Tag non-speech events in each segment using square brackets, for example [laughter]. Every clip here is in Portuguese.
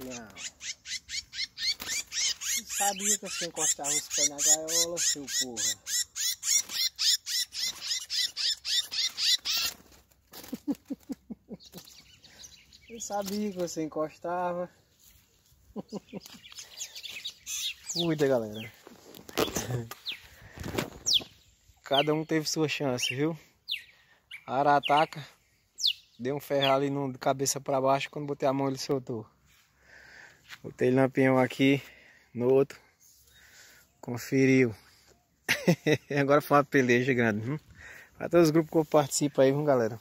Lampião. Não sabia que você encostava os pés na gaiola, seu porra. Eu sabia que você encostava. Cuida, galera. Cada um teve sua chance, viu? arataca deu um ferro ali no, de cabeça para baixo. Quando botei a mão, ele soltou. Botei lampião aqui no outro. Conferiu. [laughs] Agora foi uma peleja grande. Hum? Para todos os grupos que eu participo aí, viu, galera?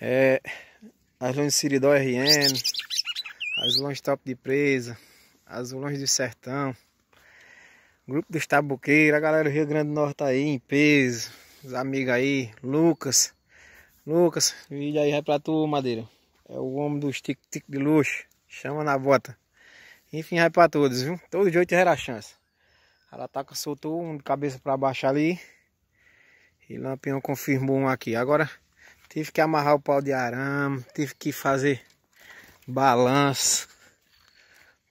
É, as longes de Siridó RN, as longes Top de Presa, as longes de Sertão, grupo dos Tabuqueiros, a galera do Rio Grande do Norte aí, em peso, os amigos aí, Lucas. Lucas, vídeo aí é pra tu, Madeira. É o homem dos tic-tic de luxo. Chama na bota. Enfim, vai pra todos, viu? Todo jeito era a chance. Ela taca, tá soltou um de cabeça pra baixo ali. E Lampião confirmou um aqui. Agora tive que amarrar o pau de arame. Tive que fazer balanço.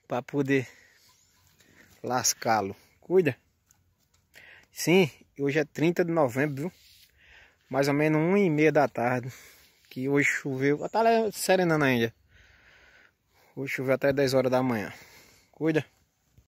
Pra poder lascá-lo. Cuida. Sim, hoje é 30 de novembro, viu? Mais ou menos 1 e meia da tarde. Que hoje choveu. Tá serenando ainda. Hoje choveu até 10 horas da manhã. Cuida.